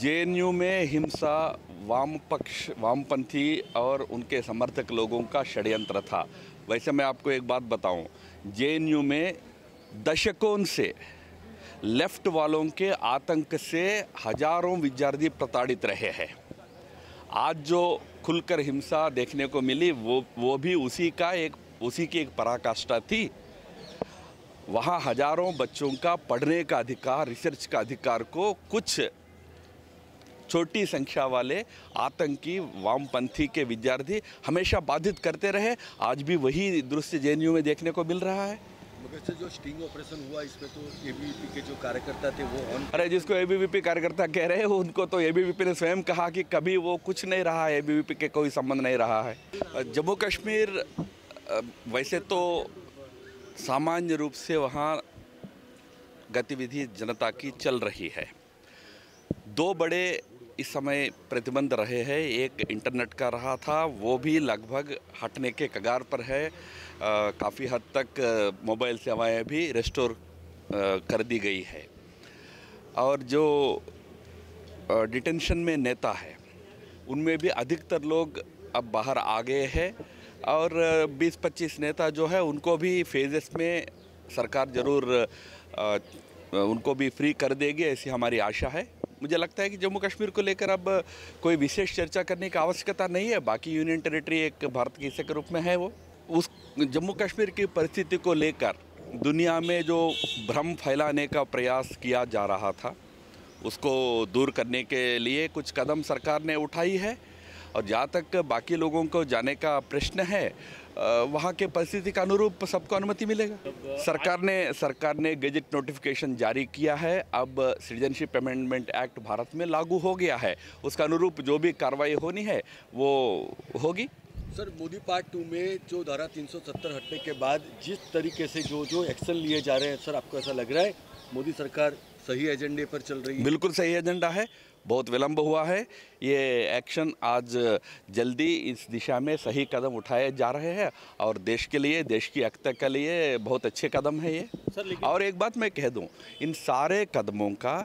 JNU में हिंसा वाम पक्ष वामपंथी और उनके समर्थक लोगों का षड्यंत्र था वैसे मैं आपको एक बात बताऊं जेएनयू में दशकों से लेफ्ट वालों के आतंक से हजारों विद्यार्थी प्रताड़ित रहे हैं आज जो खुलकर हिंसा देखने को मिली वो वो भी उसी का एक उसी की एक पराकाष्ठा थी वहाँ हजारों बच्चों का पढ़ने का अधिकार रिसर्च का अधिकार को कुछ छोटी संख्या वाले आतंकी वामपंथी के विद्यार्थी हमेशा बाधित करते रहे आज भी वही दृश्य जे में देखने को मिल रहा है जो स्टिंग ऑपरेशन हुआ इसमें तो एबीवीपी के जो कार्यकर्ता थे वो ऑन अरे जिसको एबीवीपी कार्यकर्ता कह रहे हैं उनको तो एबीवीपी ने स्वयं कहा कि कभी वो कुछ नहीं रहा है एबीवीपी के कोई संबंध नहीं रहा है जम्मू कश्मीर वैसे तो सामान्य रूप से वहाँ गतिविधि जनता की चल रही है दो बड़े इस समय प्रतिबंध रहे हैं एक इंटरनेट का रहा था वो भी लगभग हटने के कगार पर है काफ़ी हद तक मोबाइल सेवाएं भी रेस्टोर कर दी गई है और जो डिटेंशन में नेता है उनमें भी अधिकतर लोग अब बाहर आ गए हैं और 20-25 नेता जो है उनको भी फेजेस में सरकार ज़रूर उनको भी फ्री कर देगी ऐसी हमारी आशा है मुझे लगता है कि जम्मू कश्मीर को लेकर अब कोई विशेष चर्चा करने की आवश्यकता नहीं है बाकी यूनियन टेरिटरी एक भारत के हिस्से के रूप में है वो उस जम्मू कश्मीर की परिस्थिति को लेकर दुनिया में जो भ्रम फैलाने का प्रयास किया जा रहा था उसको दूर करने के लिए कुछ कदम सरकार ने उठाई है और जहाँ तक बाकी लोगों को जाने का प्रश्न है वहाँ के परिस्थिति के अनुरूप सबको अनुमति मिलेगा सरकार ने सरकार ने गजट नोटिफिकेशन जारी किया है अब सिटीजनशिप अमेंडमेंट एक्ट भारत में लागू हो गया है उसका अनुरूप जो भी कार्रवाई होनी है वो होगी सर मोदी पार्ट टू में जो धारा 370 हटने के बाद जिस तरीके से जो जो एक्शन लिए जा रहे हैं सर आपको ऐसा लग रहा है मोदी सरकार सही एजेंडे पर चल रही है बिल्कुल सही एजेंडा है बहुत विलंब हुआ है ये एक्शन आज जल्दी इस दिशा में सही कदम उठाए जा रहे हैं और देश के लिए देश की एकता के लिए बहुत अच्छे कदम है ये और एक बात मैं कह दूँ इन सारे कदमों का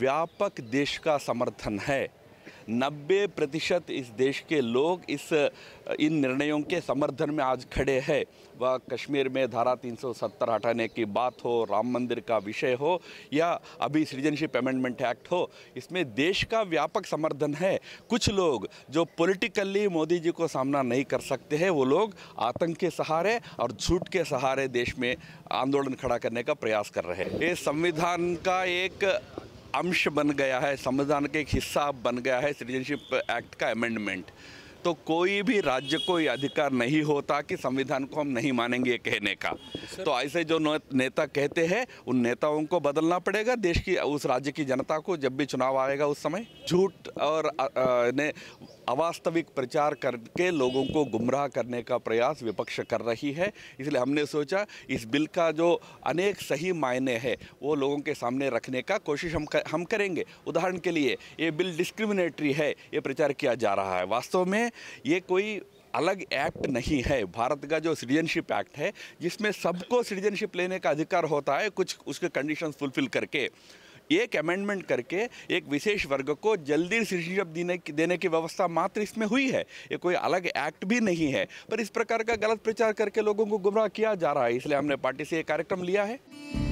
व्यापक देश का समर्थन है 90 प्रतिशत इस देश के लोग इस इन निर्णयों के समर्थन में आज खड़े हैं वह कश्मीर में धारा 370 हटाने की बात हो राम मंदिर का विषय हो या अभी सिटीजनशिप अमेंडमेंट एक्ट हो इसमें देश का व्यापक समर्थन है कुछ लोग जो पॉलिटिकली मोदी जी को सामना नहीं कर सकते हैं वो लोग आतंक के सहारे और झूठ के सहारे देश में आंदोलन खड़ा करने का प्रयास कर रहे हैं ये संविधान का एक अंश बन गया है संविधान के एक हिस्सा बन गया है सिटीजनशिप एक्ट का अमेंडमेंट तो कोई भी राज्य को ये अधिकार नहीं होता कि संविधान को हम नहीं मानेंगे कहने का तो ऐसे जो नेता कहते हैं उन नेताओं को बदलना पड़ेगा देश की उस राज्य की जनता को जब भी चुनाव आएगा उस समय झूठ और अवास्तविक प्रचार करके लोगों को गुमराह करने का प्रयास विपक्ष कर रही है इसलिए हमने सोचा इस बिल का जो अनेक सही मायने हैं वो लोगों के सामने रखने का कोशिश हम कर, हम करेंगे उदाहरण के लिए ये बिल डिस्क्रिमिनेटरी है ये प्रचार किया जा रहा है वास्तव में ये कोई अलग एक्ट नहीं है भारत का जो सिटीजनशिप एक्ट है जिसमें सबको सिटीजनशिप लेने का अधिकार होता है कुछ उसके कंडीशन फुलफिल करके एक अमेंडमेंट करके एक विशेष वर्ग को जल्दी सिटीजनशिप देने की देने की व्यवस्था मात्र इसमें हुई है ये कोई अलग एक्ट भी नहीं है पर इस प्रकार का गलत प्रचार करके लोगों को गुमराह किया जा रहा है इसलिए हमने पार्टी से ये कार्यक्रम लिया है